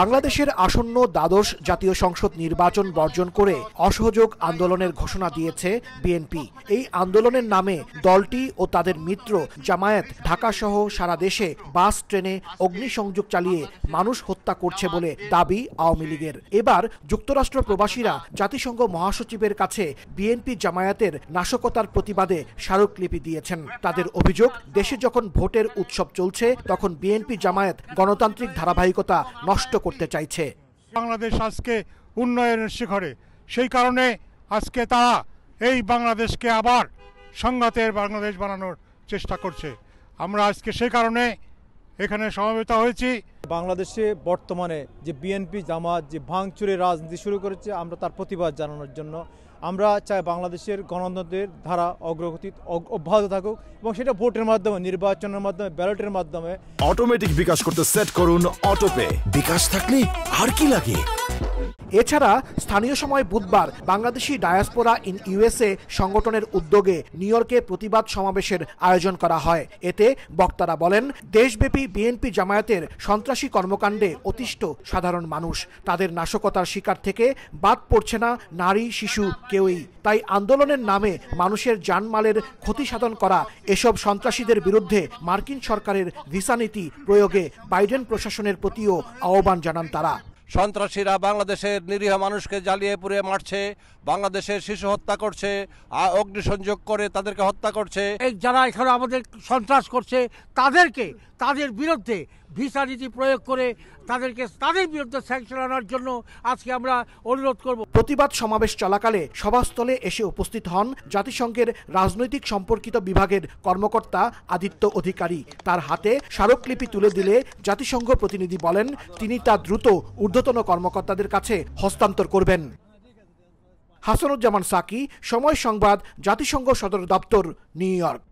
বাংলাদেশের আসন্ন দ্বাদশ জাতীয় সংসদ নির্বাচন বর্জন করে অসহযোগ আন্দোলনের ঘোষণা দিয়েছে বিএনপি এই আন্দোলনের নামে দলটি ও তাদের মিত্র জামায়াত ঢাকা সহ সারা দেশে বাস ট্রেনে অগ্নিসংযোগ চালিয়ে মানুষ হত্যা করছে বলে দাবি আওয়ামী লীগের এবার যুক্তরাষ্ট্র প্রবাসীরা জাতিসংঘ মহাসচিবের কাছে বিএনপি জামায়াতের নাশকতার প্রতিবাদে স্মারকলিপি দিয়েছেন তাদের অভিযোগ দেশে যখন ভোটের উৎসব চলছে তখন এখন বিএনপি জামায়াত গণতান্ত্রিক ধারাবাহিকতা নষ্ট করতে চাইছে বাংলাদেশ আজকে উন্নয়নের শিখরে সেই কারণে আজকে তারা এই বাংলাদেশকে আবার সংঘাতের বাংলাদেশ বানানোর চেষ্টা করছে আমরা আজকে সেই কারণে এখানে সমবেত হয়েছি বাংলাদেশে বর্তমানে যে বিএনপি জামাত যে ভাঙচুরের রাজনীতি শুরু করেছে আমরা তার প্রতিবাদ জানানোর জন্য আমরা চাই বাংলাদেশের গণতন্ত্রের ধারা অগ্রগতি অব্যাহত থাকুক এবং সেটা ভোটের মাধ্যমে নির্বাচনের মাধ্যমে ব্যালটের মাধ্যমে অটোমেটিক বিকাশ করতে সেট করুন অটোপে বিকাশ থাকলে আর কি লাগে এছাড়া স্থানীয় সময় বুধবার বাংলাদেশি ডায়াসপোরা ইন ইউএসএ সংগঠনের উদ্যোগে নিউ ইয়র্কে প্রতিবাদ সমাবেশের আয়োজন করা হয় এতে বক্তারা বলেন দেশব্যাপী বিএনপি জামায়াতের সন্ত্রাসী কর্মকাণ্ডে অতিষ্ঠ সাধারণ মানুষ তাদের নাশকতার শিকার থেকে বাদ পড়ছে না নারী শিশু কেউই তাই আন্দোলনের নামে মানুষের জানমালের ক্ষতি সাধন করা এসব সন্ত্রাসীদের বিরুদ্ধে মার্কিন সরকারের ভিসা নীতি প্রয়োগে বাইডেন প্রশাসনের প্রতিও আহ্বান জানান তারা সন্ত্রাসীরা বাংলাদেশের নিরীহ মানুষকে জ্বালিয়ে পুড়িয়ে মারছে বাংলাদেশের শিশু হত্যা করছে অগ্নিসংযোগ করে তাদেরকে হত্যা করছে যারা এখানে আমাদের সন্ত্রাস করছে তাদেরকে তাদের বিরুদ্ধে ভিসা নীতি প্রয়োগ করে তাদেরকে তাদের বিরুদ্ধে স্যাংশন আনার জন্য আজকে আমরা অনুরোধ করব প্রতিবাদ সমাবেশ চলাকালে সভাস্থলে এসে উপস্থিত হন জাতিসংঘের রাজনৈতিক সম্পর্কিত বিভাগের কর্মকর্তা আদিত্য অধিকারী তার হাতে স্মারকলিপি তুলে দিলে জাতিসংঘ প্রতিনিধি বলেন তিনি তা দ্রুত ঊর্ধ্বতন কর্মকর্তাদের কাছে হস্তান্তর করবেন হাসানুজ্জামান সাকি সময় সংবাদ জাতিসংঘ সদর দপ্তর নিউ ইয়র্ক